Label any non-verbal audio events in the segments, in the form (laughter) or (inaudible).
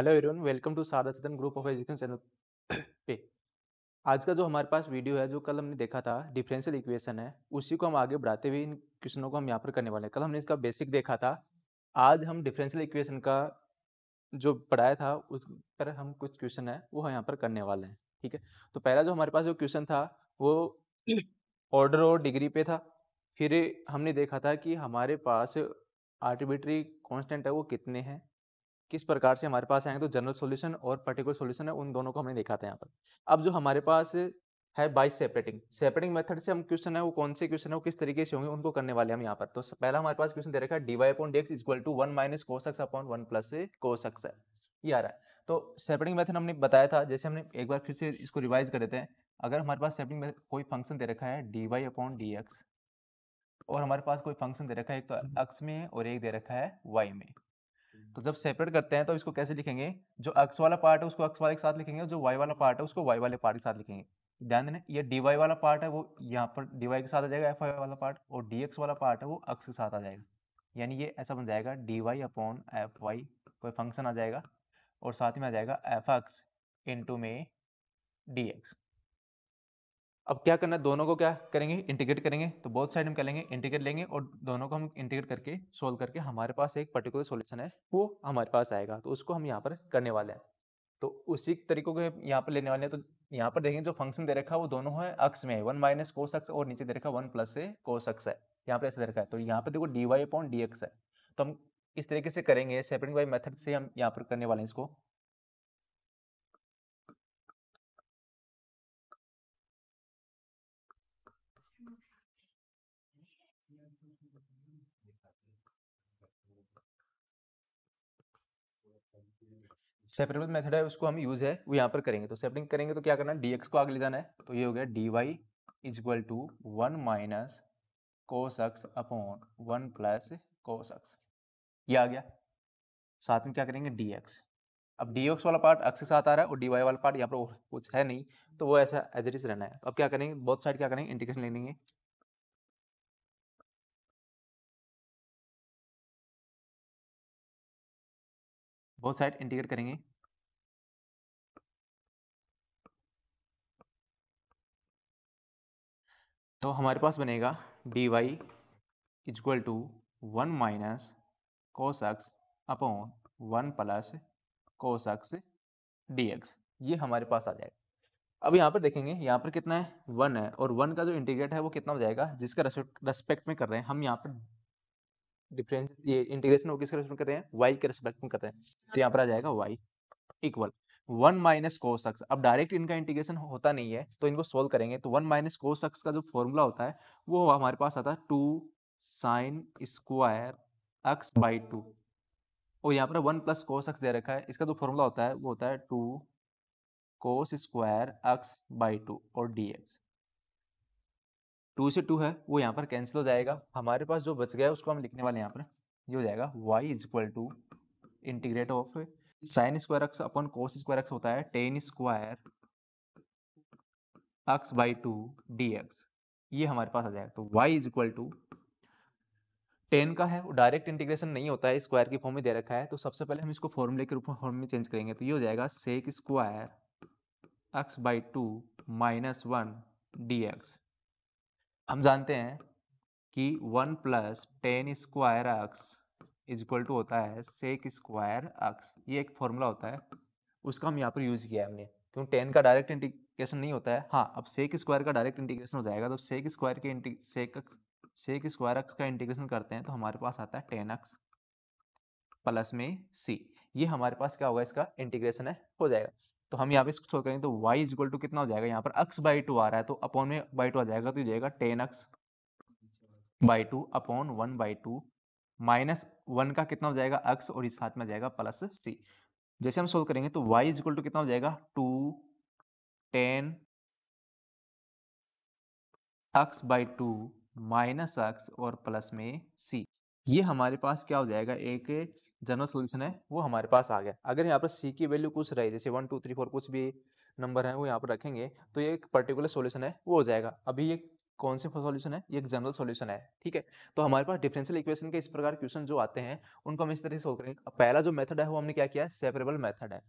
Hello everyone welcome to Sarda Sadan group of education channel पे आज का जो हमारे पास वीडियो है जो कल हमने देखा था डिफरेंशियल इक्वेशन है उसी को हम आगे बढ़ाते हुए इन क्वेश्चनों को हम यहाँ पर करने वाले हैं कल हमने इसका बेसिक देखा था आज हम डिफरेंशियल इक्वेशन का जो पढ़ाया था उस पर हम कुछ क्वेश्चन है वो हम यहाँ पर करने वाले हैं ठीक है तो पहला जो हमारे पास जो क्वेश्चन था वो ऑर्डर और डिग्री पे था फिर हमने देखा था कि हमारे पास आर्टिबिट्री कॉन्स्टेंट है वो कितने हैं किस प्रकार से हमारे पास आएंगे तो जनरल सोल्यूशन और पर्टिकुलर सोल्यूशन है उन दोनों को हमने देखा था यहाँ पर अब जो हमारे पास है बाई सेपरेटिंग सेपरेटिंग मेथड से हम क्वेश्चन है वो कौन से क्वेश्चन है वो किस तरीके से होंगे उनको करने वाले हम यहाँ पर तो पहला हमारे पास क्वेश्चन दे रखा है d y upon d x equal to one minus cos x upon one plus cos x है ये आ रहा है तो सेपरेटिंग मेथड हमने बताया था जैसे हमने एक बार फिर से इसको रिवाइज कर देते हैं अगर हमारे पास सेपरेटिंग मेथड कोई फंक्शन दे रखा है d y upon d x और हमारे पास कोई फंक्शन दे रखा है एक तो एक्स में और एक दे रखा है वाई में तो जब सेपरेट करते हैं तो इसको कैसे लिखेंगे जो अक्स वाला पार्ट है उसको अक्स वाले के साथ लिखेंगे जो वाई वाला पार्ट है उसको वाई वाले पार्ट के साथ लिखेंगे ध्यान देना ये डी वाई वाला पार्ट है वो यहाँ पर डी वाई के साथ आ जाएगा एफ वाई वाला पार्ट और डी एक्स वाला पार्ट है वो अक्स के साथ आ जाएगा यानी ये ऐसा बन जाएगा d y upon f y कोई फंक्शन आ जाएगा और साथ में आ जाएगा एफ एक्स इंटू में डी एक्स अब क्या करना है दोनों को क्या करेंगे इंटीग्रेट करेंगे तो बोथ साइड हम क्या लेंगे इंटीग्रेट लेंगे और दोनों को हम इंटीग्रेट करके सोल्व करके हमारे पास एक पर्टिकुलर सोल्यूशन है वो हमारे पास आएगा तो उसको हम यहाँ पर करने वाले हैं तो उसी तरीकों को यहाँ पर लेने वाले हैं तो यहाँ पर देखेंगे जो फंक्शन दे रखा है वो दोनों है अक्स में है वन माइनस कोस अक्स और नीचे दे रखा वन प्लस से कोस अक्स है यहाँ पर ऐसे दे रखा है तो यहाँ पर देखो d y upon d x है तो हम इस तरीके से करेंगे सेपरेट बाई मेथड से हम यहाँ पर करने वाले हैं इसको सेपरेबल मेथड है उसको हम यूज है वो यहाँ पर करेंगे तो सेपरिंग करेंगे तो क्या करना है को आगे ले जाना है तो ये हो गया d y is equal to one minus cos x upon one plus cos x ये आ गया साथ में क्या करेंगे डी एक्स अब डी वाला पार्ट एक्स के साथ आ रहा है और डी वाई वाला पार्ट यहाँ पर कुछ है नहीं तो वो ऐसा एज इट इज रहना है अब क्या करेंगे बहुत साइड क्या करेंगे इंटीग्रेशन लेंगे बहुत साइड इंटीग्रेट करेंगे तो हमारे पास बनेगा d y is equal to one minus cos x upon one plus cos x d x ये हमारे पास आ जाएगा अब यहाँ पर देखेंगे यहाँ पर कितना है वन है और वन का जो इंटीग्रेट है वो कितना हो जाएगा जिसका रेस्पेक्ट में कर रहे हैं हम यहाँ पर डिफरेंस ये इंटीग्रेशन किसके रेस्पेक्ट कर रहे हैं वाई के रेस्पेक्ट में कर रहे हैं तो यहाँ पर आ जाएगा y equal one minus cos x अब डायरेक्ट इनका इंटीग्रेशन होता नहीं है तो इनको सोल्व करेंगे तो वन माइनस कोस एक्स का जो फॉर्मूला होता है वो हमारे पास आता है two sine square x by two और यहाँ पर वन प्लस कोस एक्स दे रखा है इसका जो फॉर्मूला होता है वो होता है two cos square x by two और डी एक्स टू से टू है वो यहाँ पर कैंसिल हो जाएगा हमारे पास जो बच गया है उसको हम लिखने वाले यहाँ पर ये हो जाएगा y is equal to integrate of sine square x upon cos square x होता है tan square x by two d x ये हमारे पास आ जाएगा तो y is equal to tan का है वो डायरेक्ट इंटीग्रेशन नहीं होता है स्क्वायर की फॉर्म में दे रखा है तो सबसे पहले हम इसको फॉर्मूले के रूप में फॉर्म में चेंज करेंगे तो ये हो जाएगा sec square x by two minus one d x हम जानते हैं कि one plus tan square x is equal to होता है सेक स्क्वायर अक्स ये एक फॉर्मूला होता है उसका हम यहाँ पर यूज़ किया है हमने क्योंकि टेन का डायरेक्ट इंटीग्रेशन नहीं होता है हाँ अब सेक स्क्वायर का डायरेक्ट इंटीग्रेशन हो जाएगा तो सेक स्क्वायर के सेक सेक स्क्वायर अक्स का इंटीग्रेशन करते हैं तो हमारे पास आता है टेन अक्स प्लस में सी ये हमारे पास क्या होगा इसका इंटीग्रेशन है हो जाएगा तो हम यहाँ पे इसको छोड़ करेंगे तो y इज इक्वल टू कितना हो जाएगा यहाँ पर x बाई टू आ रहा है तो अपॉन में बाई टू आ जाएगा तो ये जाएगा tan x by two upon one by two minus one का कितना हो जाएगा x और इस साथ में जाएगा प्लस c जैसे हम सोल्व करेंगे तो y इज इक्वल टू कितना हो जाएगा two tan x by two minus x और प्लस में c ये हमारे पास क्या हो जाएगा एक जनरल सोल्यूशन है वो हमारे पास आ गया अगर यहाँ पर सी की वैल्यू कुछ रही जैसे वन टू थ्री फोर कुछ भी नंबर है वो यहाँ पर रखेंगे तो ये एक पर्टिकुलर सोल्यूशन है वो हो जाएगा अभी ये कौन से सोल्यूशन है ये एक जनरल सोल्यूशन है ठीक है तो हमारे पास डिफरेंशियल इक्वेशन के इस प्रकार क्वेश्चन जो आते हैं उनको हम इस तरह से सोल्व करेंगे पहला जो मेथड है वो हमने क्या किया सेपरेबल मेथड है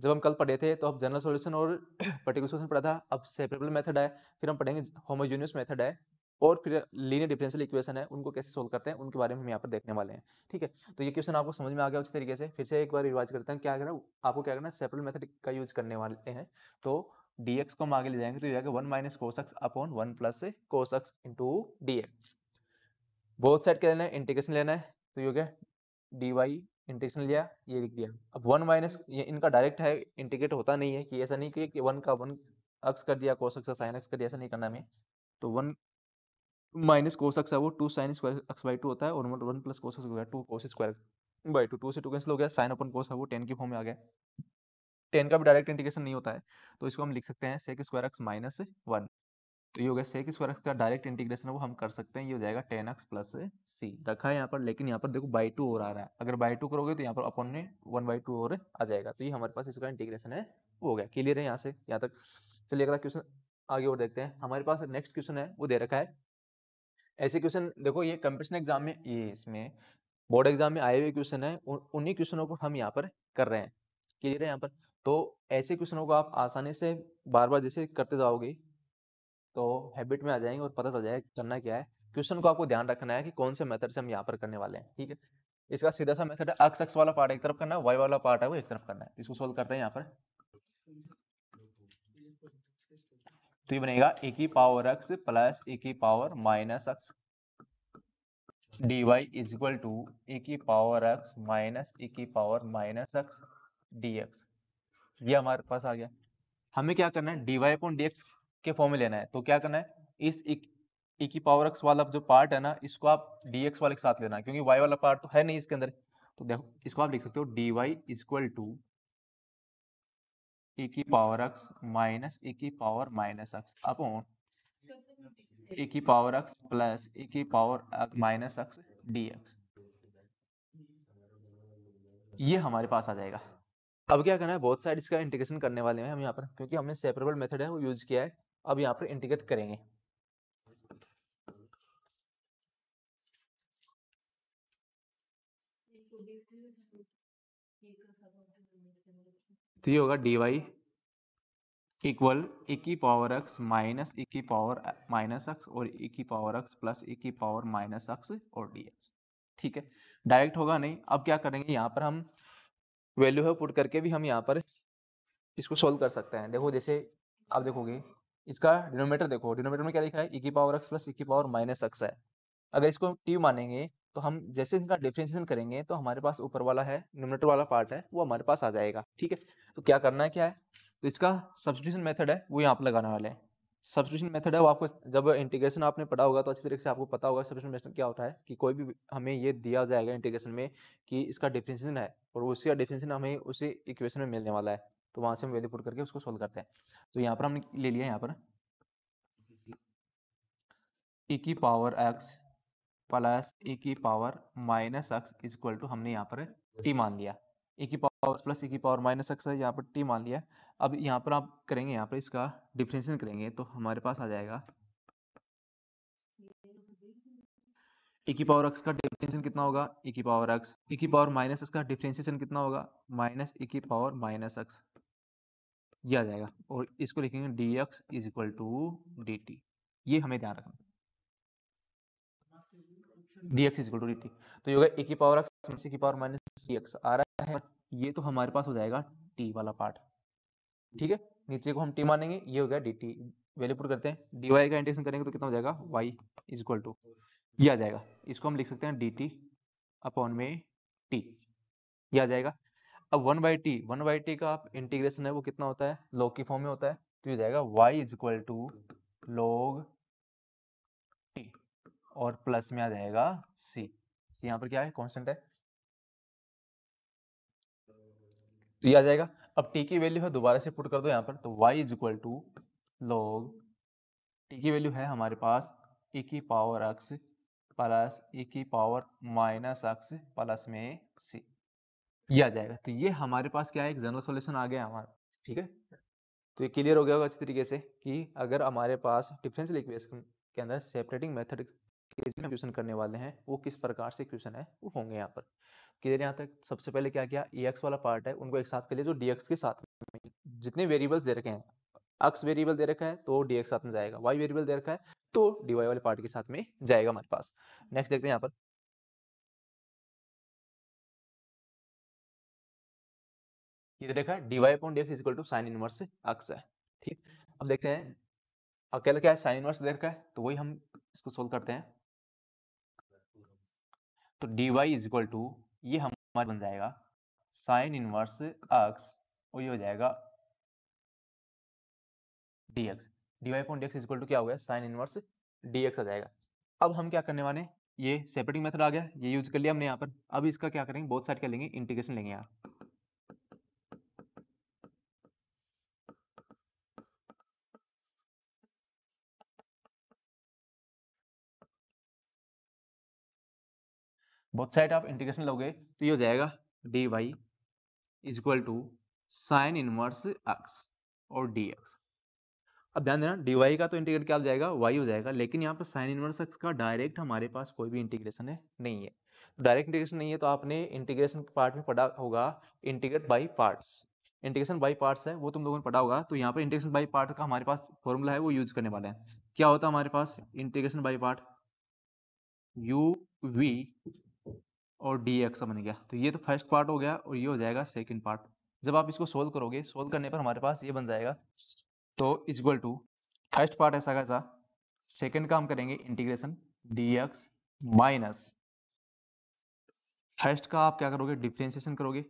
जब हम कल पढ़े थे तो अब जनरल सॉल्यूशन और (clears throat) पर्टिकुलर सॉल्यूशन पढ़ा था अब सेपरेबल मेथड है फिर हम पढ़ेंगे होमोजेनियस मेथड है और फिर लीनियर डिफरेंशियल इक्वेशन है उनको कैसे सोल्व करते हैं उनके बारे में हम यहाँ पर देखने वाले हैं ठीक है तो ये क्वेश्चन आपको समझ में आ गया उस तरीके से फिर से एक बार रिवाइज करते हैं क्या करना आपको क्या करना है सेपरल मेथड का यूज करने वाले हैं तो डी को हम आगे ले जाएंगे तो ये one minus cos x upon one plus cos x into the both side क्या लेना है इंटीग्रेशन लेना है तो ये हो गया डी वाई इंटीग्रेशन लिया ये लिख दिया अब वन माइनस ये इनका डायरेक्ट है इंटीग्रेट होता नहीं है कि ऐसा नहीं कि वन का वन अक्स कर दिया कोस का साइन एक्स कर दिया ऐसा नहीं करना हमें तो वन माइनस कोस एक्स है वो two sine square x by two होता है और मतलब one plus cos x two cos square by two two से टू कैंसिल हो गया साइन अपन कोस है वो टेन की फॉर्म में आ गया टेन का भी डायरेक्ट इंटीग्रेशन नहीं होता है तो इसको हम लिख सकते हैं sec square x minus one तो ये हो गया सेक स्क्वायर एक्स का डायरेक्ट इंटीग्रेशन वो हम कर सकते हैं ये हो जाएगा टेन एक्स प्लस सी रखा है यहाँ पर लेकिन यहाँ पर देखो बाई टू और आ रहा है अगर बाई टू करोगे तो यहाँ पर अपन ने वन बाई टू और आ जाएगा तो ये हमारे पास इसका इंटीग्रेशन है वो हो गया क्लियर है यहाँ से यहाँ तक चलिए अगला क्वेश्चन आगे और देखते हैं हमारे पास नेक्स्ट क्वेश्चन है वो दे रखा है ऐसे क्वेश्चन देखो ये कंपटीशन एग्जाम में ये इसमें बोर्ड एग्जाम में आए हुए क्वेश्चन है उन्हीं क्वेश्चनों को हम यहाँ पर कर रहे हैं क्लियर है यहाँ पर तो ऐसे क्वेश्चनों को आप आसानी से बार बार जैसे करते जाओगे तो हैबिट में आ जाएंगे और पता चल जाएगा करना क्या है क्वेश्चन को आपको ध्यान रखना है कि कौन से मेथड से हम यहाँ पर करने वाले हैं ठीक है इसका सीधा सा मेथड है अक्स अक्स वाला पार्ट एक तरफ करना है वाई वाला पार्ट है वो एक तरफ करना है इसको सोल्व करते हैं यहाँ पर तो ये बनेगा ए की पावर एक्स प्लस ए की power minus x d y is equal to a की पावर एक्स माइनस ए की power minus x d x ये हमारे पास आ गया हमें क्या करना है d y upon d x के फॉर्म में लेना है तो क्या करना है इस ए की पावर एक्स वाला जो पार्ट है ना इसको आप डी एक्स वाले के साथ लेना है क्योंकि वाई वाला पार्ट तो है नहीं इसके अंदर तो देखो इसको आप लिख सकते हो d y is equal to e e की पावर एक्स माइनस ए की power minus x upon e की पावर एक्स प्लस ए की power minus x d x ये हमारे पास आ जाएगा अब क्या करना है बहुत साइड इसका इंटीग्रेशन करने वाले हैं हम यहाँ पर क्योंकि हमने सेपरेबल मेथड है वो यूज किया है अब यहाँ पर इंटीग्रेट करेंगे तो ये होगा डी वाई इक्वल इक्की पावर एक्स माइनस इक्की पावर माइनस एक्स और इक्की पावर एक्स प्लस इक्की पावर माइनस एक्स और डी एक्स ठीक है डायरेक्ट होगा नहीं अब क्या करेंगे यहाँ पर हम वैल्यू है पुट करके भी हम यहाँ पर इसको सोल्व कर सकते हैं देखो जैसे आप देखोगे इसका डिनोमीटर देखो डिनोमीटर में क्या लिखा है इक्की पावर एक्स प्लस इक्की पावर माइनस एक्स है अगर इसको टी मानेंगे तो हम जैसे इनका डिफ्रेंशिएशन करेंगे तो हमारे पास ऊपर वाला है न्यूमिनेटर वाला पार्ट है वो हमारे पास आ जाएगा ठीक है तो क्या करना है क्या है तो इसका सब्सिट्यूशन मेथड है वो यहाँ पर लगाने वाले हैं सब्सटीट्यूशन मेथड है वो आपको जब इंटीग्रेशन आपने पढ़ा होगा तो अच्छी तरीके से आपको पता होगा सब्सटीट्यूशन मेथड क्या होता है कि कोई भी हमें ये दिया जाएगा इंटीग्रेशन में कि इसका डिफ्रेंशिएशन है और उसका डिफ्रेंशिएशन हमें उसी इक्वेशन में मिलने वाला है तो वहाँ से हम वैल्यू पुट करके उसको सोल्व करते हैं तो यहाँ पर हमने ले लिया यहाँ पर ई e की पावर एक्स प्लस ए की power minus x is equal to हमने यहाँ पर टी हम्म। मान लिया ए की पावर प्लस ए की पावर माइनस एक्स है यहाँ पर टी मान लिया अब यहाँ पर आप करेंगे यहाँ पर इसका डिफ्रेंशिएशन करेंगे तो हमारे पास आ जाएगा ए की पावर एक्स का डिफ्रेंशिएशन कितना होगा ए की पावर एक्स ए की पावर माइनस एक्स का डिफ्रेंशिएशन कितना होगा माइनस ए की पावर माइनस एक्स ये आ जाएगा और इसको लिखेंगे d x is equal to d t ये हमें ध्यान रखना dx x is equal to d तो ये होगा ए की पावर एक्स सी की पावर माइनस डी आ रहा है ये तो हमारे पास हो जाएगा t वाला पार्ट ठीक है नीचे को हम t मानेंगे ये हो गया डी टी वैल्यू पुट करते हैं dy का इंटीग्रेशन करेंगे तो कितना हो जाएगा y इज इक्वल टू ये आ जाएगा इसको हम लिख सकते हैं dt टी अपॉन में टी ये आ जाएगा अब one by t one by t का आप इंटीग्रेशन है वो कितना होता है लॉग की फॉर्म में होता है तो ये जाएगा y is equal to log और प्लस में आ जाएगा सी सी यहाँ पर क्या है कॉन्स्टेंट है तो ये आ जाएगा अब टी की वैल्यू है दोबारा से पुट कर दो यहाँ पर तो y is equal to log t की वैल्यू है हमारे पास ए e की पावर एक्स प्लस ए की पावर माइनस एक्स प्लस में सी ये आ जाएगा तो ये हमारे पास क्या है एक जनरल सोल्यूशन आ गया हमारा ठीक है तो ये क्लियर हो गया होगा अच्छी तरीके से कि अगर हमारे पास डिफरेंशियल इक्वेशन के अंदर सेपरेटिंग मेथड के क्वेश्चन करने वाले हैं वो किस प्रकार से क्वेश्चन है वो होंगे यहाँ पर क्लियर यहाँ तक सबसे पहले क्या किया ए एक्स वाला पार्ट है उनको एक साथ के लिए जो डी एक्स के साथ में जितने वेरिएबल्स दे रखे हैं एक्स वेरिएबल दे रखा है तो डी एक्स साथ में जाएगा वाई वेरिएबल दे रखा है तो डी वाई वाले पार्ट के साथ में जाएगा हमारे पास नेक्स्ट देखते हैं यहाँ पर ये देखा d y upon d x equal to sine inverse x है ठीक अब देखते हैं अकेला क्या है साइन इनवर्स दे रखा है तो वही हम इसको सोल्व करते हैं तो d y is equal to ये हमारा बन जाएगा साइन इनवर्स एक्स और ये हो जाएगा d x d y point x equal to क्या हो गया साइन इनवर्स डी एक्स आ जाएगा अब हम क्या करने वाले ये सेपरेटिंग मेथड आ गया ये यूज कर लिया हमने यहाँ पर अब इसका क्या करेंगे बहुत साइड क्या लेंगे इंटीग्रेशन लेंगे यहाँ बहुत साइड आप इंटीग्रेशन लोगे तो ये हो जाएगा d y is equal to sine inverse x और डी एक्स अब ध्यान देना डी वाई का तो इंटीग्रेट क्या हो जाएगा वाई हो जाएगा लेकिन यहाँ पर साइन इनवर्स एक्स का डायरेक्ट हमारे पास कोई भी इंटीग्रेशन है नहीं है तो डायरेक्ट इंटीग्रेशन नहीं है तो आपने इंटीग्रेशन पार्ट में पढ़ा होगा integrate by parts integration by parts है वो तुम लोगों ने पढ़ा होगा तो यहाँ पर इंटीग्रेशन बाई पार्ट का हमारे पास फॉर्मूला है वो यूज करने वाले हैं क्या होता है हमारे पास integration by part u v और डी एक्स का बन गया तो ये तो फर्स्ट पार्ट हो गया और ये हो जाएगा सेकेंड पार्ट जब आप इसको सोल्व करोगे सोल्व करने पर हमारे पास ये बन जाएगा तो इजक्वल टू फर्स्ट पार्ट ऐसा कैसा सेकेंड काम करेंगे integration d x minus first का आप क्या करोगे डिफ्रेंशिएशन करोगे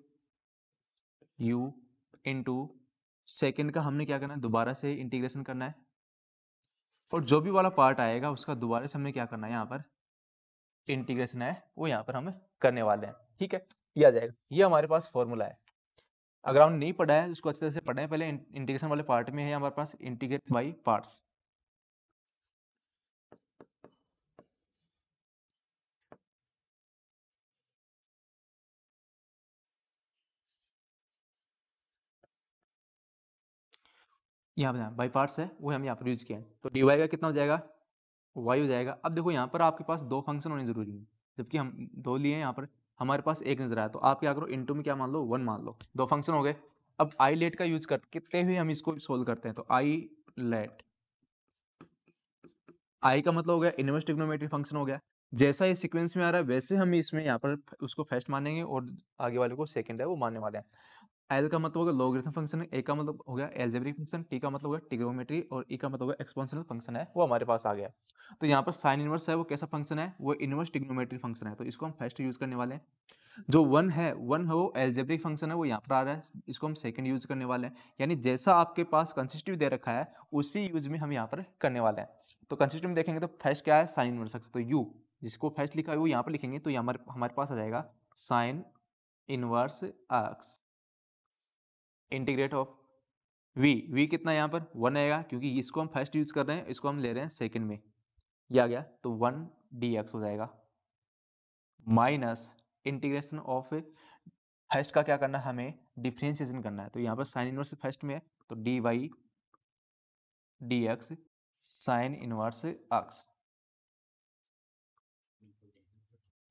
इन इंटू सेकेंड का हमने क्या करना है दोबारा से इंटीग्रेशन करना है और जो भी वाला पार्ट आएगा उसका दोबारा से हमने क्या करना है यहाँ पर इंटीग्रेशन है वो यहाँ पर हम करने वाले हैं ठीक है किया जाएगा ये हमारे पास फॉर्मूला है अगर हमने नहीं पढ़ा है उसको अच्छी तरह से पढ़ा है पहले इंटीग्रेशन वाले पार्ट में है हमारे पास इंटीग्रेट बाई पार्ट्स यहाँ पर बाई पार्ट्स है वो हम यहाँ पर यूज किया है तो डी का कितना हो जाएगा वाई हो जाएगा अब देखो यहाँ पर आपके पास दो फंक्शन होने जरूरी हैं जबकि हम दो लिए यहाँ पर हमारे पास एक नजर आया तो आप क्या करो इंटू में क्या मान लो वन मान लो दो फंक्शन हो गए अब आई लेट का यूज कर कितने हुए हम इसको सोल्व करते हैं तो आई लेट आई का मतलब हो गया इनवर्स टिग्नोमेट्री फंक्शन हो गया जैसा ये सिक्वेंस में आ रहा है वैसे हम इसमें यहाँ पर उसको फर्स्ट मानेंगे और आगे वाले को सेकेंड है वो मानने वाले हैं एल का मतलब होगा लॉगरिथम फंक्शन ए का मतलब हो गया एलजेब्रिक फंक्शन टी का मतलब होगा टिग्रोमेट्री और ई e का मतलब होगा एक्सपोनल फंक्शन है वो हमारे पास आ गया तो यहाँ पर साइन इनवर्स है वो कैसा फंक्शन है वो इनवर्स टिग्नोमेट्री फंक्शन है तो इसको हम फर्स्ट यूज करने वाले हैं जो वन है वन है वो एल्जेब्रिक फंक्शन है वो यहाँ पर आ रहा है इसको हम सेकंड यूज करने वाले हैं यानी जैसा आपके पास कंसिस्टिव दे रखा है उसी यूज में हम यहाँ पर करने वाले हैं तो कंसिस्टिव में देखेंगे तो फर्स्ट क्या है साइन इनवर्स तो यू जिसको फर्स्ट लिखा है वो यहाँ पर लिखेंगे तो यहाँ हमारे पास आ जाएगा sine inverse x integrate of v v कितना यहाँ पर वन आएगा क्योंकि इसको हम फर्स्ट यूज कर रहे हैं इसको हम ले रहे हैं सेकेंड में यह आ गया तो वन डी एक्स हो जाएगा माइनस इंटीग्रेशन ऑफ फर्स्ट का क्या करना है हमें डिफ्रेंशिएशन करना है तो यहाँ पर साइन इनवर्स फर्स्ट में है तो d y d x sine inverse x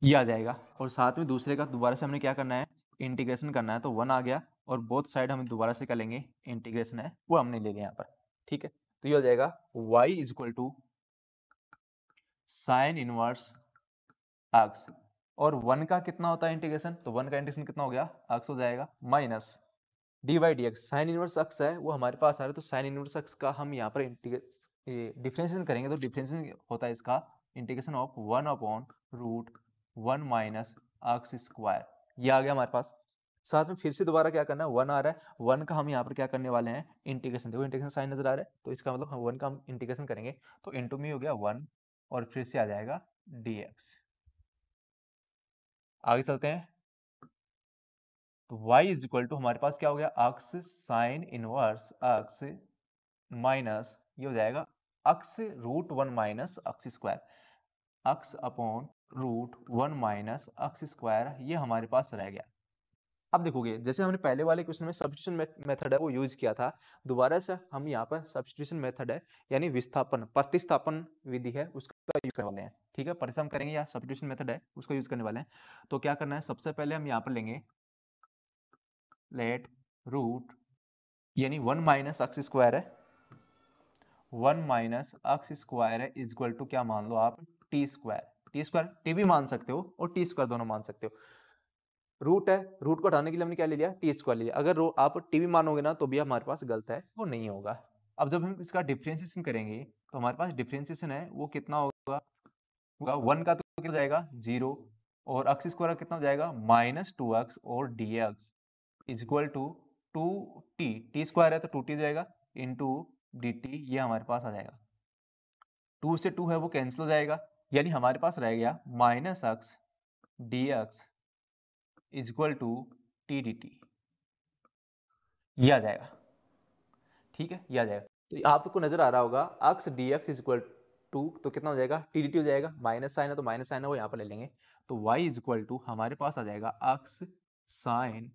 ये आ जाएगा और साथ में दूसरे का दोबारा से हमने क्या करना है इंटीग्रेशन करना है तो वन आ गया और बोथ साइड हम दोबारा से कर लेंगे इंटीग्रेशन है वो हमने ले लिया यहाँ पर ठीक है तो ये हो जाएगा y is equal to sine inverse x और वन का कितना होता है इंटीग्रेशन तो वन का इंटीग्रेशन कितना हो गया अक्स हो जाएगा minus d y d x sine inverse x है वो हमारे पास आ रहा है तो साइन इनवर्स अक्स का हम यहाँ पर इंटीग्रेट डिफ्रेंसिएशन करेंगे तो डिफ्रेंसिएशन होता है इसका integration of one upon root one minus x square ये आ गया हमारे पास साथ में फिर से दोबारा क्या करना है वन आ रहा है वन का हम यहाँ पर क्या करने वाले हैं इंटीग्रेशन देखो इंटीग्रेशन साइन नजर आ रहा है तो इसका मतलब हम वन का हम इंटीग्रेशन करेंगे तो इंटू में हो गया वन और फिर से आ जाएगा डी आगे चलते हैं तो वाई इज इक्वल टू हमारे पास क्या हो गया x sine inverse x minus ये हो जाएगा x root one minus x square x upon root one minus x square ये हमारे पास रह गया अब देखोगे जैसे हमने पहले वाले क्वेश्चन में सब्सिट्यूशन मेथड है वो यूज किया था दोबारा से हम यहाँ पर सब्सिट्यूशन मेथड है यानी विस्थापन प्रतिस्थापन विधि है उसका यूज करने वाले हैं ठीक है परिश्रम करेंगे या सब्सिट्यूशन मेथड है उसका यूज करने वाले हैं तो क्या करना है सबसे पहले हम यहाँ पर लेंगे लेट रूट यानी वन माइनस एक्स स्क्वायर है वन माइनस एक्स स्क्वायर है इजक्वल टू क्या मान लो आप t square t square t भी मान सकते हो और टी स्क्वायर दोनों मान सकते हो रूट है रूट को हटाने के लिए हमने क्या ले लिया टी स्क्वायर ले लिया अगर आप टी भी मानोगे ना तो भी हमारे पास गलत है वो नहीं होगा अब जब हम इसका डिफ्रेंसिएशन करेंगे तो हमारे पास डिफ्रेंसिएशन है वो कितना होगा होगा वन का तो क्या जाएगा जीरो और एक्स स्क्वायर का कितना जाएगा माइनस टू एक्स और d x is equal to two t t square है तो टू टी जाएगा इन टू डी टी ये हमारे पास आ जाएगा टू से टू है वो कैंसिल हो जाएगा यानी हमारे पास रह गया minus x d x is equal to t d t यह आ जाएगा ठीक है यह आ जाएगा तो आप सबको तो नजर आ रहा होगा x d x is equal to तो कितना हो जाएगा टी डी टी हो जाएगा माइनस साइन है तो माइनस साइन है वो यहाँ पर ले लेंगे तो वाई इज इक्वल टू हमारे पास आ जाएगा x sine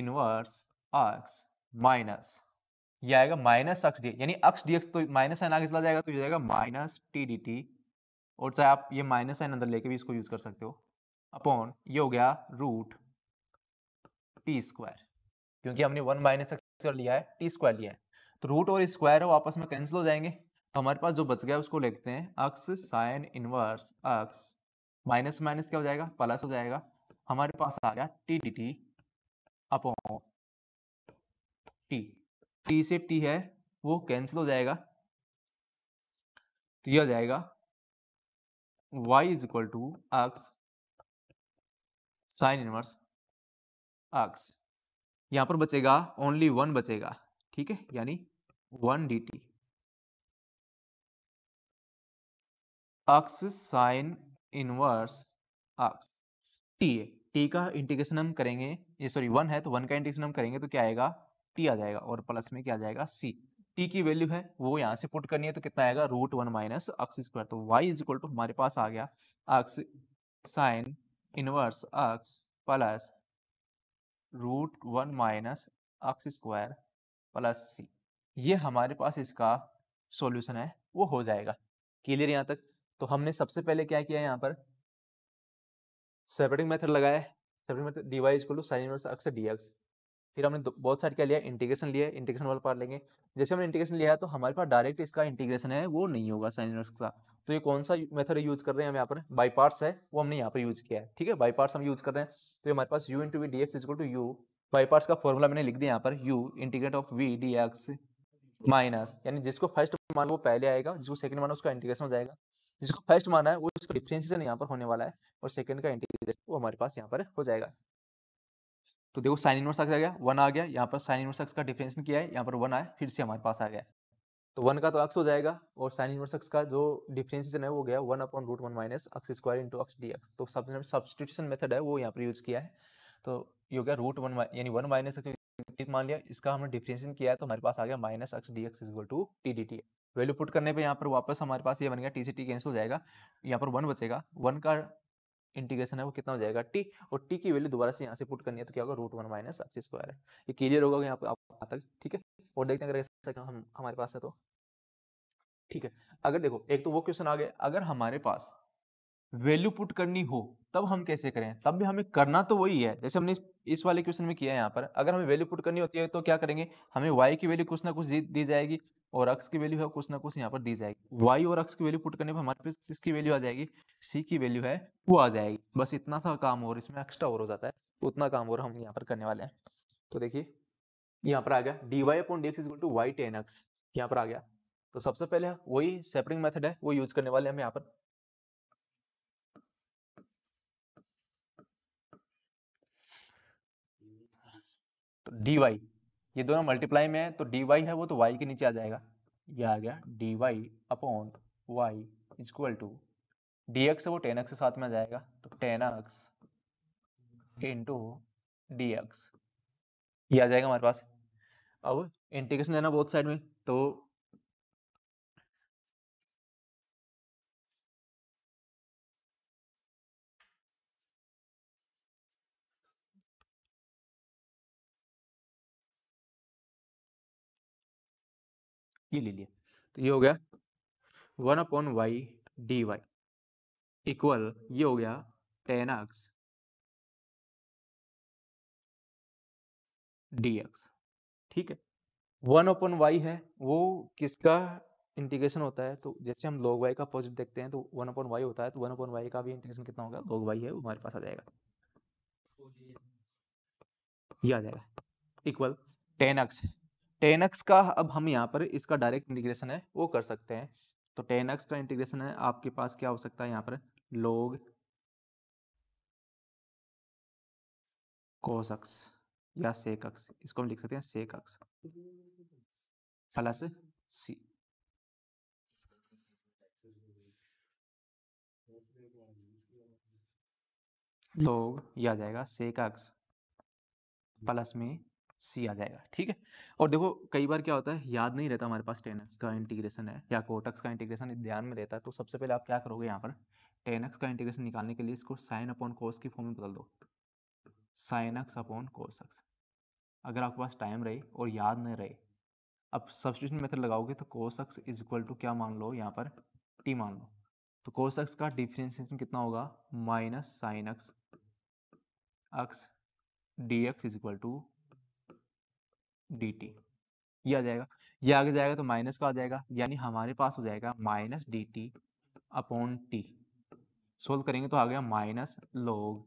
inverse x minus यह आएगा माइनस अक्स डी यानी अक्स डी एक्स तो माइनस साइन आगे चला जाएगा तो यह जाएगा माइनस टी डी टी और चाहे आप ये माइनस साइन अंदर लेके भी इसको यूज कर सकते हो अपॉन ये हो गया रूट टी स्क्वायर क्योंकि हमने वन माइनस एक्स लिया है टी स्क्वायर लिया है तो रूट और स्क्वायर है वो आपस में कैंसिल हो जाएंगे तो हमारे पास जो बच गया उसको लिखते हैं x sine inverse x minus minus क्या हो जाएगा प्लस हो जाएगा हमारे पास आ गया t d t upon t t से टी है वो कैंसिल हो जाएगा तो यह हो जाएगा y is equal to x sine inverse x यहां पर बचेगा ओनली वन बचेगा ठीक है यानी one d t x sine inverse x t है टी का इंटीग्रेशन हम करेंगे ये सॉरी वन है तो वन का इंटीग्रेशन हम करेंगे तो क्या आएगा टी आ जाएगा और प्लस में क्या आ जाएगा सी टी की वैल्यू है वो यहाँ से पुट करनी है तो कितना आएगा root one minus x square तो वाई इज इक्वल टू हमारे पास आ गया x sine inverse x plus root one minus x square plus c ये हमारे पास इसका सॉल्यूशन है वो हो जाएगा क्लियर यहाँ तक तो हमने सबसे पहले क्या किया यहाँ पर सेपरेटिंग मेथड लगाया separating method d y equal to sine inverse x d x फिर हमने बहुत सारे क्या लिया इंटीग्रेशन लिया इंटीग्रेशन वाला पार्ट लेंगे जैसे हमने इंटीग्रेशन लिया है तो हमारे पास डायरेक्ट इसका इंटीग्रेशन है वो नहीं होगा साइन इनवर्स का तो ये कौन सा मेथड यूज कर रहे हैं हम यहाँ पर बाई पार्ट्स है वो हमने यहाँ पर यूज किया है ठीक है बाई पार्ट्स हम यूज कर रहे हैं तो हमारे पास u into v d x is equal to u by parts का फॉर्मूला मैंने लिख दिया यहाँ पर u integrate of v d x minus यानी जिसको फर्स्ट मान वो पहले आएगा जिसको सेकंड माना उसका इंटीग्रेशन हो जाएगा जिसको फर्स्ट माना है वो उसका डिफ्रेंसिएशन यहाँ पर होने वाला है और सेकंड का इंटीग्रेशन वो हमारे पास यहाँ पर हो जाएगा तो देखो साइन इनवर्स आ गया वन आ गया यहाँ पर साइन इनवर्स एक्स का डिफरेंशन किया है यहाँ पर वन आया फिर से हमारे पास आ गया तो वन का तो अक्स हो जाएगा और साइन इनवर्स एक्स का जो डिफ्रेंसिएशन है वो गया one upon root one minus x square into x d x तो सब्सटीट्यूशन मेथड है वो यहाँ पर यूज़ किया है तो ये हो गया रूट वन यानी वन माइनस एक्स मान लिया इसका हमने डिफ्रेंसिएशन किया है तो हमारे पास आ गया minus x d x is equal to t d t value put करने पे यहाँ पर वापस हमारे पास ये बन गया टी सी टी कैंसिल हो जाएगा यहाँ पर वन बचेगा वन का इंटीग्रेशन है वो कितना हो जाएगा टी और टी की वैल्यू दोबारा से यहाँ से पुट करनी है तो क्या होगा root one minus x square है ये क्लियर होगा यहाँ पे आप तक ठीक है और देखते हैं अगर ऐसा हम हमारे पास है तो ठीक है अगर देखो एक तो वो क्वेश्चन आ गया अगर हमारे पास वैल्यू पुट करनी हो तब हम कैसे करें तब भी हमें करना तो वही है जैसे हमने इस, वाले क्वेश्चन में किया है यहाँ पर अगर हमें वैल्यू पुट करनी होती है तो क्या करेंगे हमें वाई की वैल्यू कुछ ना कुछ दी जाएगी और अक्स की वैल्यू है कुछ ना कुछ यहाँ पर दी जाएगी वाई और अक्स की वैल्यू पुट करने पर हमारे पास किसकी वैल्यू आ जाएगी सी की वैल्यू है वो आ जाएगी बस इतना सा काम और इसमें एक्स्ट्रा और हो जाता है तो उतना काम और हम यहाँ पर करने वाले हैं तो देखिए यहाँ पर आ गया d y upon d x is to y tan x यहाँ पर आ गया तो सबसे पहले वही सेपरिंग मेथड है वो यूज करने वाले हम यहाँ पर तो डी वाई ये दोनों मल्टीप्लाई में है तो डी वाई है वो तो वाई के नीचे आ जाएगा ये आ गया d y upon y is equal to d x है वो टेन एक्स के साथ में आ जाएगा तो tan x into d x ये आ जाएगा हमारे पास अब इंटीग्रेशन देना बोथ साइड में तो ये ले लिया तो ये हो गया one upon y d y equal ये हो गया टेन एक्स डी एक्स ठीक है वन अपॉन वाई है वो किसका इंटीग्रेशन होता है तो जैसे हम लॉग वाई का पॉजिटिव देखते हैं तो वन अपॉन वाई होता है तो वन अपॉन वाई का भी इंटीग्रेशन कितना होगा लॉग वाई है वो हमारे पास आ जाएगा ये आ जाएगा equal tan x tan x का अब हम यहाँ पर इसका डायरेक्ट इंटीग्रेशन है वो कर सकते हैं तो टेन एक्स का इंटीग्रेशन है आपके पास क्या हो सकता है यहाँ पर लोग कोस अक्स या सेक अक्स इसको हम लिख सकते हैं सेक अक्स प्लस सी लोग या आ जाएगा सेक अक्स प्लस में सी आ जाएगा ठीक है और देखो कई बार क्या होता है याद नहीं रहता हमारे पास टेन एक्स का इंटीग्रेशन है या कोटक्स का इंटीग्रेशन ध्यान में रहता है तो सबसे पहले आप क्या करोगे यहाँ पर टेन एक्स का इंटीग्रेशन निकालने के लिए इसको साइन अपॉन कोस की फॉर्म में बदल दो sin x upon cos x अगर आपके पास टाइम रहे और याद न रहे अब सब्सिट्यूशन मेथड लगाओगे तो cos x is equal to क्या मान लो यहाँ पर टी मान लो तो कोस एक्स का डिफ्रेंशिएशन कितना होगा minus sin x x d x is equal to d t ये आ जाएगा ये आगे जाएगा तो माइनस का आ जाएगा यानी हमारे पास हो जाएगा minus d t upon t solve करेंगे तो आ गया माइनस लोग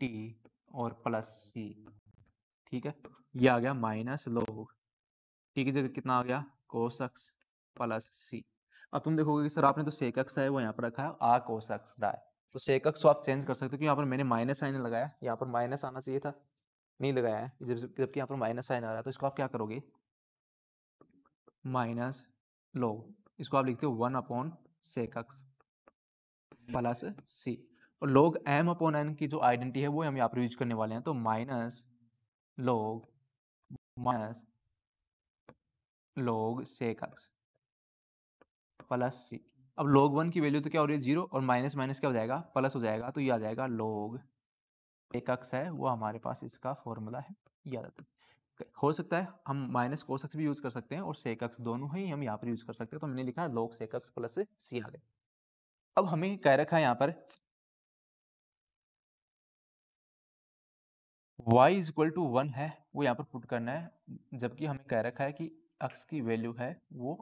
टी और प्लस सी ठीक है ये आ गया माइनस लोग टी की जगह कितना आ गया कोस एक्स प्लस सी अब तुम देखोगे कि सर आपने तो सेक एक्स है वो यहाँ पर रखा है आ कोसक्स रहा है तो सेक एक्स आप चेंज कर सकते हो क्योंकि यहाँ पर मैंने माइनस साइन लगाया यहाँ पर माइनस आना चाहिए था नहीं लगाया है जब जबकि यहाँ पर माइनस साइन आ रहा है तो इसको आप क्या करोगे माइनस लॉग इसको आप लिखते हो one upon sec x plus c और लॉग एम अपॉन एन की जो आइडेंटिटी है वो हम यहाँ पर यूज करने वाले हैं तो minus log minus log sec x plus c अब लॉग वन की वैल्यू तो क्या हो रही है जीरो और माइनस माइनस क्या हो जाएगा प्लस हो जाएगा तो ये आ जाएगा लॉग एक अक्स है वो हमारे पास इसका फॉर्मूला है याद आता हो सकता है हम माइनस कोस अक्स भी यूज कर सकते हैं और सेक अक्स दोनों ही हम यहाँ पर यूज कर सकते हैं तो हमने लिखा लॉग सेक अक्स प्लस सी आ गए अब हमें कह रखा है यहाँ पर y is equal to one है वो यहाँ पर पुट करना है जबकि हमें कह रखा है कि x की वैल्यू है वो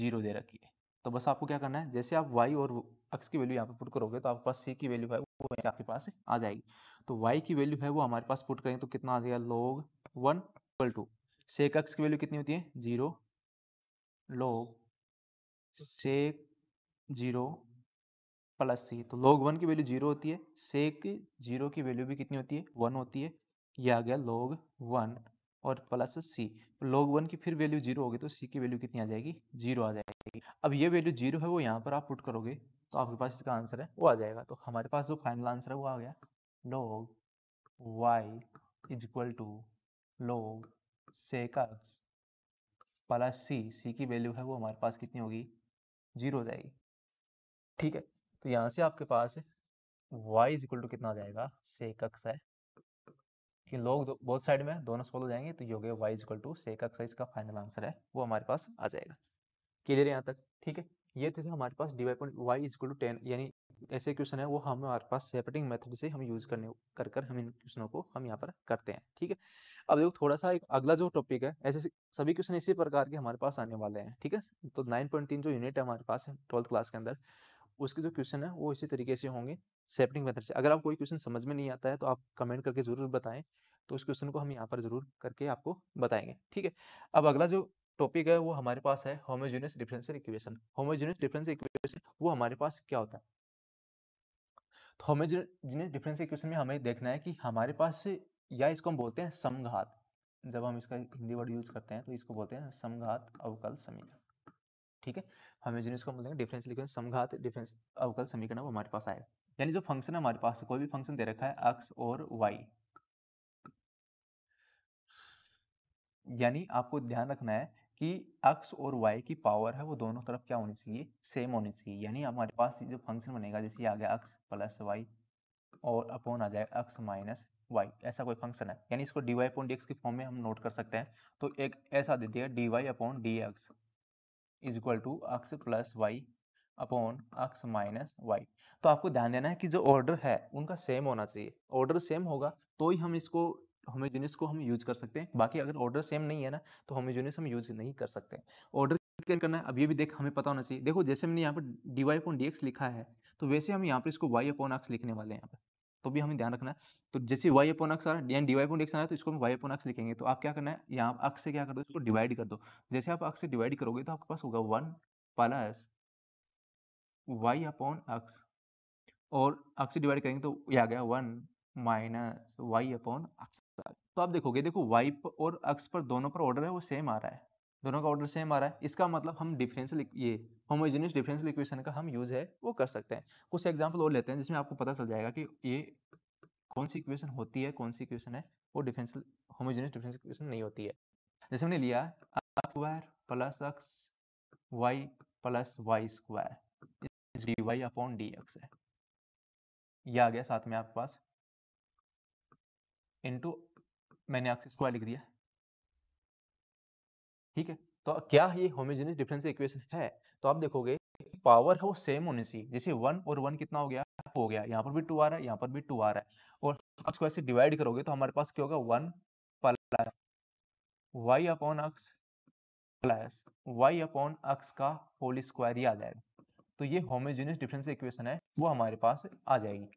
जीरो दे रखी है तो बस आपको क्या करना है जैसे आप y और x की वैल्यू यहाँ पर पुट करोगे तो आपके पास c की वैल्यू है वो वैसे आपके पास आ जाएगी तो वाई की वैल्यू है वो हमारे पास पुट करेंगे तो कितना आ जाएगा log one equal to sec x की वैल्यू कितनी होती है जीरो लोग सेक जीरो प्लस सी तो लॉग वन की वैल्यू जीरो होती है सेक जीरो की वैल्यू भी कितनी होती है वन होती है ये आ गया लॉग वन और प्लस सी लॉग वन की फिर वैल्यू जीरो होगी तो सी की वैल्यू कितनी आ जाएगी जीरो आ जाएगी अब ये वैल्यू जीरो है वो यहाँ पर आप पुट करोगे तो आपके पास इसका आंसर है वो आ जाएगा तो हमारे पास जो फाइनल आंसर है वो आ गया log y is equal to log sec plus c c की वैल्यू है वो हमारे पास कितनी होगी जीरो हो जाएगी ठीक है तो यहाँ से आपके पास y इज इक्वल टू कितना आ जाएगा sec x है कि लोग बहुत साइड में दोनों सोल्व हो जाएंगे तो ये हो गया वाई इजक्वल टू सेक एक्साइज का फाइनल आंसर है वो हमारे पास आ जाएगा क्लियर यहाँ तक ठीक है ये थे हमारे पास d y point y is to tan यानी ऐसे क्वेश्चन है वो हमारे पास सेपरेटिंग मेथड से हम यूज करने कर कर हम इन क्वेश्चनों को हम यहाँ पर करते हैं ठीक है अब देखो थोड़ा सा एक अगला जो टॉपिक है ऐसे सभी क्वेश्चन इसी प्रकार के हमारे पास आने वाले हैं ठीक है तो नाइन पॉइंट तीन जो यूनिट है हमारे पास है ट्वेल्थ क्लास के अंदर उसके जो क्वेश्चन है वो इसी तरीके से होंगे सेपरेटिंग मेथड से अगर आप कोई क्वेश्चन समझ में नहीं आता है तो आप कमेंट करके जरूर बताएं तो उस क्वेश्चन को हम यहाँ पर जरूर करके आपको बताएंगे ठीक है अब अगला जो टॉपिक है वो हमारे पास है homogeneous differential equation homogeneous differential equation वो हमारे पास क्या होता है तो होमोजीनियस डिफरेंशियल इक्वेशन में हमें देखना है कि हमारे पास या इसको हम बोलते हैं समघात जब हम इसका हिंदी वर्ड यूज करते हैं तो इसको बोलते हैं समघात अवकल समीकरण ठीक है होमोजीनियस को इसको बोलेंगे डिफरेंशियल इक्वेशन समघात डिफरेंस अवकल समीकरण वो हमारे पास आएगा यानी जो फंक्शन हमारे पास कोई भी फंक्शन दे रखा है अक्स और वाई यानी आपको ध्यान रखना है कि एक्स और वाई की पावर है वो दोनों तरफ क्या होनी चाहिए सेम होनी चाहिए यानी हमारे पास जो फंक्शन बनेगा जैसे आ गया एक्स प्लस वाई और अपोन आ जाएगा एक्स माइनस वाई ऐसा कोई फंक्शन है यानी इसको d y upon d x के फॉर्म में हम नोट कर सकते हैं तो एक ऐसा दे दिया d y upon d x is equal to x plus y upon x minus y तो आपको ध्यान देना है कि जो ऑर्डर है उनका सेम होना चाहिए ऑर्डर सेम होगा तो ही हम इसको होमोजेनियस को हम यूज कर सकते हैं बाकी अगर ऑर्डर सेम नहीं है ना तो होमोजेनियस हम यूज नहीं कर सकते ऑर्डर क्या करना है अब ये भी देख हमें पता होना चाहिए देखो जैसे हमने यहाँ पर d y upon d x लिखा है तो वैसे हम यहाँ पर इसको वाई अपॉन एक्स लिखने वाले हैं यहाँ पर तो भी हमें ध्यान रखना है तो जैसे वाई अपॉन एक्स आ रहा है डी वाई अपॉन एक्स आ रहा है तो इसको हम वाई अपॉन एक्स लिखेंगे तो आप क्या करना है यहाँ अक्स से क्या कर दो इसको डिवाइड कर दो जैसे आप अक्स से डिवाइड करोगे तो आपके पास होगा one plus y upon x और अक्स से डिवाइड करेंगे तो ये आ गया one minus y upon x तो आप देखोगे देखो वाई और एक्स पर दोनों पर ऑर्डर है वो सेम आ रहा है दोनों का ऑर्डर सेम आ रहा है इसका मतलब हम डिफरेंशियल ये होमोजीनियस डिफरेंशियल इक्वेशन का हम यूज़ है वो कर सकते हैं कुछ एग्जाम्पल और लेते हैं जिसमें आपको पता चल जाएगा कि ये कौन सी इक्वेशन होती है कौन सी इक्वेशन है वो डिफरेंशियल होमोजीनियस डिफरेंशियल इक्वेशन नहीं होती है जैसे हमने लिया square plus x y plus y square d y upon d x है यह आ गया साथ में आपके पास इंटू मैंने आपसे स्क्वायर लिख दिया ठीक है तो क्या ये होमोजेनियस डिफरेंस इक्वेशन है तो आप देखोगे पावर है वो सेम होने से जैसे वन और वन कितना हो गया हो गया यहाँ पर भी टू आ रहा है यहाँ पर भी टू आ रहा है और इसको ऐसे डिवाइड करोगे तो हमारे पास क्या होगा one plus y upon x plus y upon x का होल स्क्वायर ही आ जाएगा तो ये होमोजेनियस डिफरेंस इक्वेशन है वो हमारे पास आ जाएगी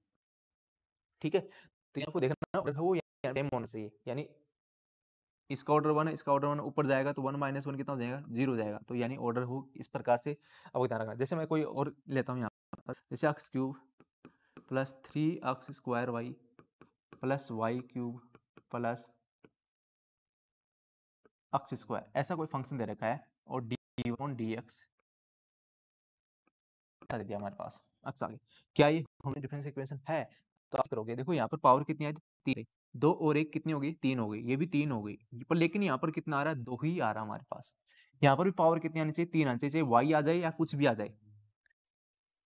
ठीक है तो यहाँ को देखना वो क्या सेम होना चाहिए यानी इसका ऑर्डर वन इसका ऑर्डर वन ऊपर जाएगा तो वन माइनस वन कितना हो जाएगा जीरो हो जाएगा तो यानी ऑर्डर हो इस प्रकार से अब ध्यान रखना जैसे मैं कोई और लेता हूँ यहाँ पर जैसे x cube plus three x square y plus y cube plus x square ऐसा कोई फंक्शन दे रखा है और डी वन डी एक्स दे दिया हमारे पास अक्स आगे क्या ये हमने डिफरेंस इक्वेशन है तो आप करोगे देखो यहाँ पर पावर कितनी आई थी दो और एक कितनी हो गई तीन हो गई ये भी तीन हो गई पर लेकिन यहाँ पर कितना आ रहा है दो ही आ रहा है हमारे पास यहाँ पर भी पावर कितनी आनी चाहिए तीन आनी चाहिए वाई आ जाए या कुछ भी आ जाए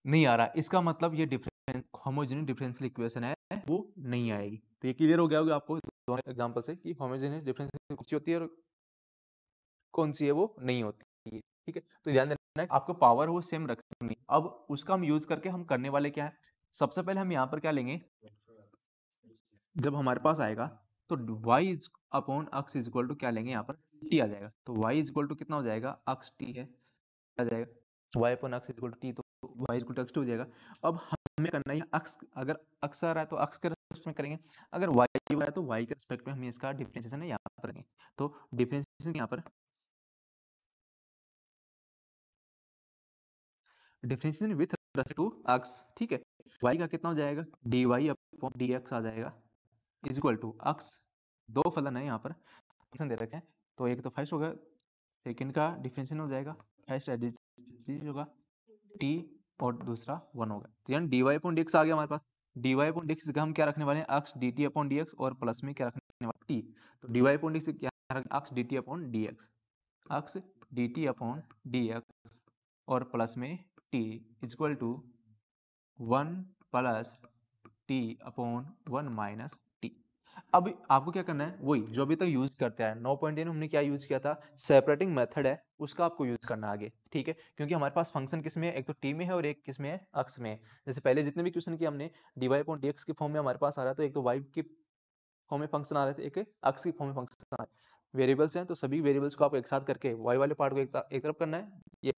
नहीं आ रहा इसका मतलब ये डिफरेंस होमोजेनियस डिफरेंशियल इक्वेशन है वो नहीं आएगी तो ये क्लियर हो गया होगा आपको दोनों एग्जाम्पल से कि होमोजेनियस डिफरेंशियल कौन सी होती है और कौन सी है वो नहीं होती है ठीक है तो ध्यान देना आपको पावर वो सेम रखनी अब उसका हम यूज करके हम करने वाले क्या है सबसे पहले हम यहाँ पर क्या लेंगे जब हमारे पास आएगा तो y is upon x is equal to क्या लेंगे यहाँ पर t आ जाएगा तो y इज इक्वल टू कितना हो जाएगा अक्स t है आ जाएगा y upon x is equal to t तो y is equal to x two हो जाएगा अब हमें करना है अक्स अगर अक्स आ रहा है तो अक्स के रेस्पेक्ट में करेंगे अगर वाई आ रहा है तो वाई के रेस्पेक्ट में हम इसका डिफ्रेंसिएशन है यहाँ पर करेंगे तो डिफ्रेंसिएशन यहाँ पर differentiation with respect to x ठीक है y का कितना हो जाएगा dy अपॉन dx आ जाएगा इज इक्वल टू अक्स दो फलन है यहाँ पर फंक्शन दे रखे हैं तो एक तो फर्स्ट होगा सेकंड का डिफ्रेंशन हो जाएगा फर्स्ट चीज होगा टी और दूसरा वन होगा तो यानी डी वाई अपॉन डी आ गया हमारे पास डी वाई पॉइंट डी हम क्या रखने वाले हैं x d t upon d x और प्लस में क्या रखने वाले टी तो डी वाई पॉइंट डी क्या x d t upon d x x d t upon d x और प्लस में t is equal to one plus t upon one minus अब आपको क्या करना है वही जो अभी तक तो यूज करते हैं नौ पॉइंट हमने क्या यूज किया था सेपरेटिंग मेथड है उसका आपको यूज करना आगे ठीक है क्योंकि हमारे पास फंक्शन किस में है एक तो टी में है और एक किस में है अक्स में है जैसे पहले जितने भी क्वेश्चन किए हमने डी वाई पॉइंट डी के फॉर्म में हमारे पास आ रहा है तो एक तो वाई के फॉर्म में फंक्शन आ रहे थे एक अक्स के फॉर्म में फंक्शन आ रहा है वेरिएबल्स हैं तो सभी वेरिएबल्स को आप एक साथ करके वाई वाले पार्ट को एक, तरफ करना है ये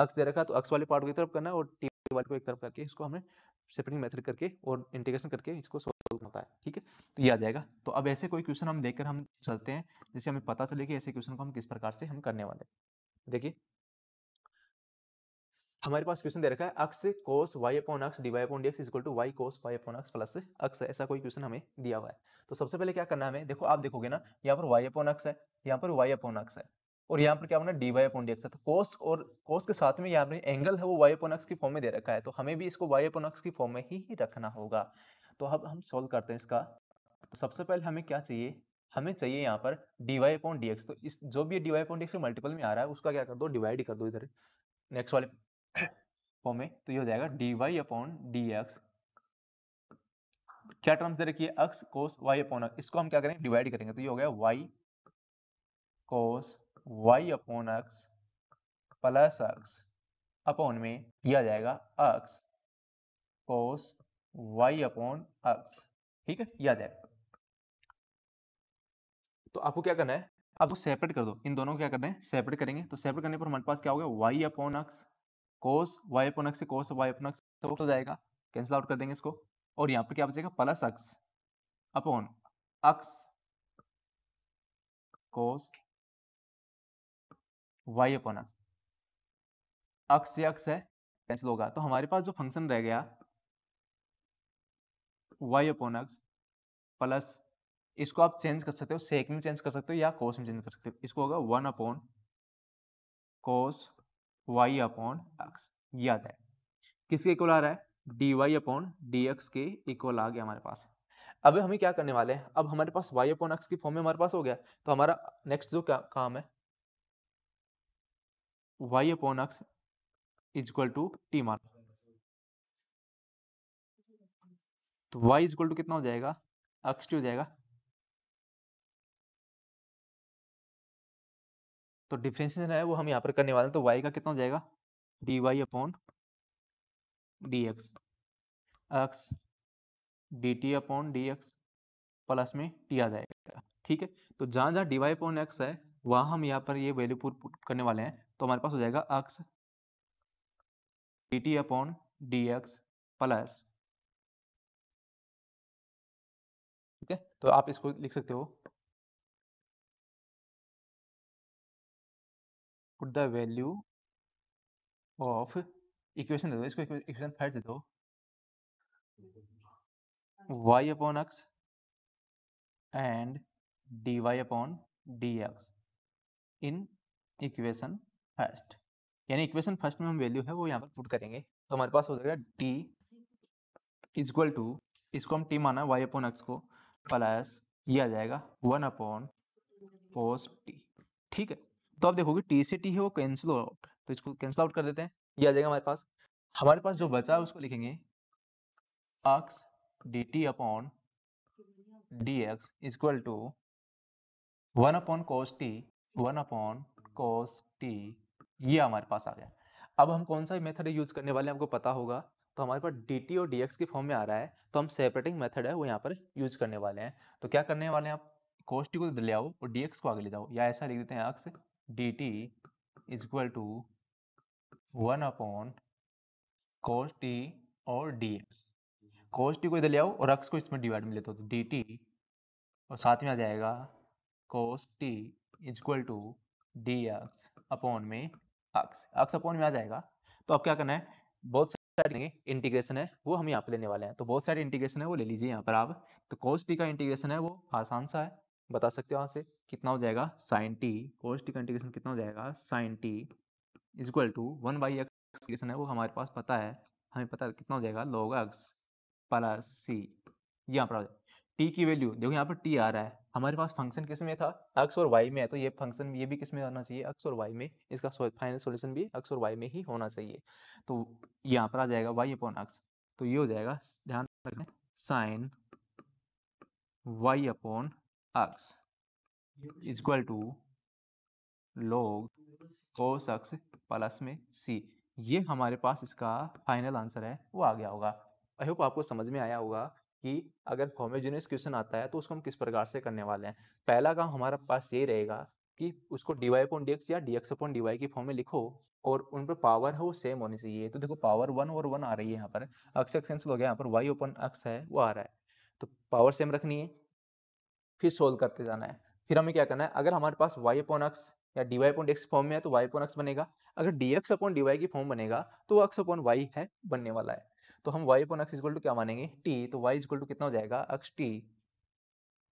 अक्स दे रखा तो अक्स वाले पार्ट को एक तरफ करना है और टी वाले को एक तरफ करके इसको हमें सेपरेटिंग मेथड करके और इंटीग्रेशन करके इसको सोल्व होता है ठीक है तो ये आ जाएगा तो अब ऐसे कोई क्वेश्चन हम लेकर हम चलते हैं जिससे हमें पता चले कि ऐसे क्वेश्चन को हम किस प्रकार से हम करने वाले देखिए हमारे पास क्वेश्चन दे रखा है x cos y upon x d y upon d x equal to y cos y upon x plus x ऐसा कोई क्वेश्चन हमें दिया हुआ है तो सबसे पहले क्या करना है हमें देखो आप देखोगे ना यहाँ पर वाई अपॉन अक्स है यहाँ पर वाई अपॉन अक्स है और यहाँ पर क्या होना d y upon d x cos और कोस के साथ में यहाँ पर एंगल है वो वाई अपॉन एक्स की फॉर्म में दे रखा है तो हमें भी इसको वाई अपॉन एक्स की फॉर्म में ही, ही रखना होगा तो अब हम सॉल्व करते हैं इसका तो सबसे पहले हमें क्या चाहिए हमें चाहिए यहाँ पर d y upon d x तो इस जो भी d y upon d x multiple में आ रहा है उसका क्या कर दो डिवाइड कर दो इधर नेक्स्ट वाले फॉर्म में तो ये हो जाएगा d y upon d x क्या टर्म्स दे रखी है एक्स कोस वाई अपॉन इसको हम क्या करेंगे डिवाइड करेंगे तो ये हो गया y cos y upon x plus x upon में यह आ जाएगा x cos y upon x ठीक है यह आ जाएगा तो आपको क्या करना है अब तो सेपरेट कर दो इन दोनों को क्या करना है सेपरेट करेंगे तो सेपरेट करने पर हमारे पास क्या होगा y upon x cos y upon x से कोस वाई अपॉन एक्स सब हो जाएगा कैंसिल आउट कर देंगे इसको और यहाँ पर क्या बचेगा plus x upon x cos y upon x x से अक्स है कैंसिल होगा तो हमारे पास जो फंक्शन रह गया वाई अपॉन एक्स प्लस इसको आप चेंज कर सकते हो सेक में चेंज कर सकते हो या कोस में चेंज कर सकते हो इसको होगा one upon cos y upon x ये आता है किसके इक्वल आ रहा है d y upon d x के इक्वल आ गया हमारे पास अब हमें क्या करने वाले हैं अब हमारे पास वाई अपॉन एक्स की फॉर्म में हमारे पास हो गया तो हमारा नेक्स्ट जो काम है y upon x is equal to t मान तो वाई इज इक्वल टू कितना हो जाएगा एक्स टी हो जाएगा तो डिफ्रेंसिएशन है वो हम यहाँ पर करने वाले हैं तो वाई का कितना हो जाएगा d y upon d x x d t upon d x plus में टी आ जाएगा ठीक है तो जहां जहां डी वाई अपॉन एक्स है वहां हम यहाँ पर ये वैल्यू पुट करने वाले हैं तो हमारे पास हो जाएगा x d t upon d x plus ठीक है तो आप इसको लिख सकते हो put the value of equation दे दो इसको इक्वेशन फैट दे दो y upon x and d y upon d x in equation first यानी इक्वेशन फर्स्ट में हम वैल्यू है वो यहाँ पर पुट करेंगे तो हमारे पास हो जाएगा टी इजक्वल टू इसको हम टी माना वाई अपॉन एक्स को प्लस ये आ जाएगा वन अपॉन कोस टी ठीक है तो आप देखोगे टी से टी है वो कैंसिल आउट तो इसको कैंसिल आउट कर देते हैं ये आ जाएगा हमारे पास हमारे पास जो बचा है उसको लिखेंगे x d t upon d x is equal to one upon cos t one upon cos t ये हमारे पास आ गया अब हम कौन सा मेथड यूज करने वाले हैं आपको पता होगा तो हमारे पास डी और डी के फॉर्म में आ रहा है तो हम सेपरेटिंग मेथड है वो यहाँ पर यूज करने वाले हैं तो क्या करने वाले हैं आप कोष्टी को ले आओ और डी को आगे ले जाओ या ऐसा लिख देते हैं x d t is equal to one upon cos t और डी एक्स कोस टी को इधर ले आओ और अक्स को इसमें डिवाइड में लेते हो तो डी टी और साथ में आ जाएगा cos t is equal to d x upon में एक्स एक्स अपॉन में आ जाएगा तो अब क्या करना है बहुत सारे इंटीग्रेशन है वो हम यहाँ पे लेने वाले हैं तो बहुत सारे इंटीग्रेशन है वो ले लीजिए यहाँ पर आप तो कोस टी का इंटीग्रेशन है वो आसान सा है बता सकते हो यहाँ से कितना हो जाएगा साइन टी कोस टी का इंटीग्रेशन कितना हो जाएगा sin t is equal to one by x है वो हमारे पास पता है हमें पता है कितना हो जाएगा लोग एक्स प्लस सी यहाँ पर टी की वैल्यू देखो यहाँ पर टी आ रहा है हमारे पास फंक्शन किस में था एक्स और वाई में है तो ये फंक्शन ये भी किस में आना चाहिए एक्स और वाई में इसका फाइनल सोल्यूशन भी एक्स और वाई में ही होना चाहिए तो यहाँ पर आ जाएगा वाई अपॉन एक्स तो ये हो जाएगा ध्यान रखना sin y upon x is equal to log cos x plus में सी ये हमारे पास इसका फाइनल आंसर है वो आ गया होगा आई होप आपको समझ में आया होगा कि अगर होमोजेनियस क्वेश्चन आता है तो उसको हम किस प्रकार से करने वाले हैं पहला काम हमारे पास ये रहेगा कि उसको d y upon d x या d x upon d y की फॉर्म में लिखो और उन पर पावर है वो सेम होनी चाहिए तो देखो पावर वन और वन आ रही है यहाँ पर अक्स एक्स हो गया यहाँ पर वाई ओपन अक्स है वो आ रहा है तो पावर सेम रखनी है फिर सोल्व करते जाना है फिर हमें क्या करना है अगर हमारे पास वाई अपॉन अक्स या d y upon x form में है तो वाई अपॉन एक्स बनेगा अगर d x upon d y की फॉर्म बनेगा तो वो अक्स अपॉन वाई है बनने वाला है तो हम y upon x equal to क्या मानेंगे टी तो वाई इक्वल टू कितना हो जाएगा एक्स टी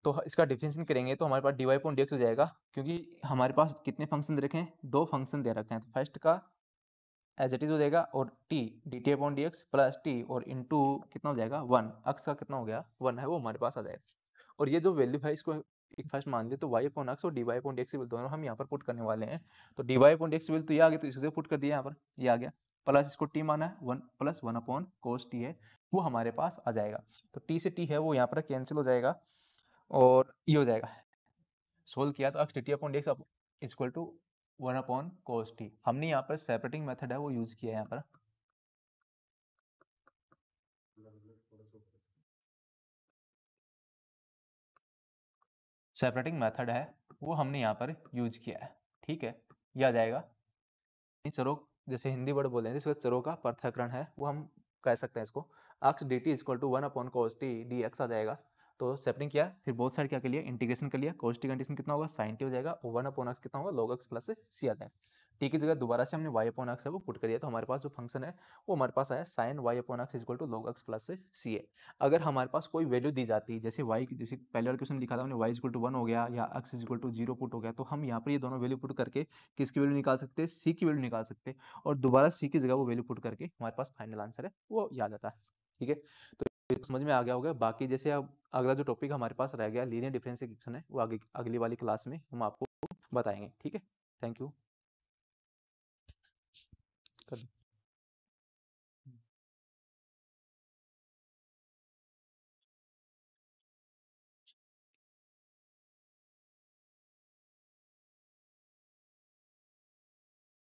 तो इसका डिफिनेशन करेंगे तो हमारे पास डी वाई डी एक्स हो जाएगा क्योंकि हमारे पास कितने फंक्शन दे रखे हैं दो फंक्शन दे रखे हैं तो फर्स्ट का एज इट इज हो जाएगा और t d t upon d x plus t और इंटू कितना हो जाएगा वन एक्स का कितना हो गया वन है वो हमारे पास आ जाएगा और ये जो वैल्यू है इसको एक फर्स्ट मान लिया तो वाई अपॉन एक्स और डी वाई अपॉन एक्स दोनों हम यहाँ पर पुट करने वाले हैं तो डी वाई अपॉन एक्स तो ये आ गया तो इससे पुट कर दिया यहाँ पर ये आ गया प्लस इसको टी माना है one plus one upon cos t है वो हमारे पास आ जाएगा तो टी से टी है वो यहाँ पर कैंसिल हो जाएगा और ये हो जाएगा सोल्व किया तो x t upon d equal to one upon cos t हमने यहाँ पर सेपरेटिंग मेथड है वो यूज किया है यहाँ पर सेपरेटिंग मेथड है वो हमने यहाँ पर यूज किया है ठीक है यह आ जाएगा चलो जैसे हिंदी वर्ड बोले हैं जिसके चरों का पृथकरण है वो हम कह सकते हैं इसको x d t equal to one upon cos t d x आ जाएगा तो सेपरिंग किया फिर बहुत साइड क्या के लिए इंटीग्रेशन कर लिया कोस टी कंडीशन कितना होगा साइन टी हो जाएगा वन अपॉन एक्स कितना होगा लोग एक्स प्लस सी आ जाएगा टी की जगह दोबारा से हमने वाई अपोन एक्स है वो पुट कर दिया तो हमारे पास जो फंक्शन है वो हमारे पास आया sine y upon x equal to log x plus c ए अगर हमारे पास कोई वैल्यू दी जाती है जैसे वाई जैसे पहले वाले क्वेश्चन लिखा था हमने वाई इक्वल टू वन हो गया या x equal to zero put हो गया तो हम यहाँ पर ये दोनों वैल्यू पुट करके किसकी वैल्यू निकाल सकते हैं सी की वैल्यू निकाल सकते हैं और दोबारा सी की जगह वो वैल्यू पुट करके हमारे पास फाइनल आंसर है वो याद आता है ठीक है तो समझ में आ गया होगा बाकी जैसे अब अगला जो टॉपिक हमारे पास रह गया लीनियर डिफरेंस इक्वेशन है वो आगे अगली वाली क्लास में हम आपको बताएंगे ठीक है थैंक यू Kadın.